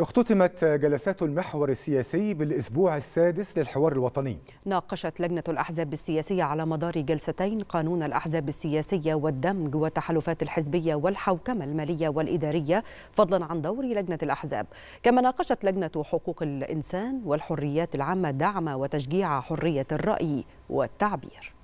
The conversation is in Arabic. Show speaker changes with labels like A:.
A: اختتمت جلسات المحور السياسي بالأسبوع السادس للحوار الوطني
B: ناقشت لجنة الأحزاب السياسية على مدار جلستين قانون الأحزاب السياسية والدمج والتحالفات الحزبية والحوكمة المالية والإدارية فضلا عن دور لجنة الأحزاب كما ناقشت لجنة حقوق الإنسان والحريات العامة دعم وتشجيع حرية الرأي والتعبير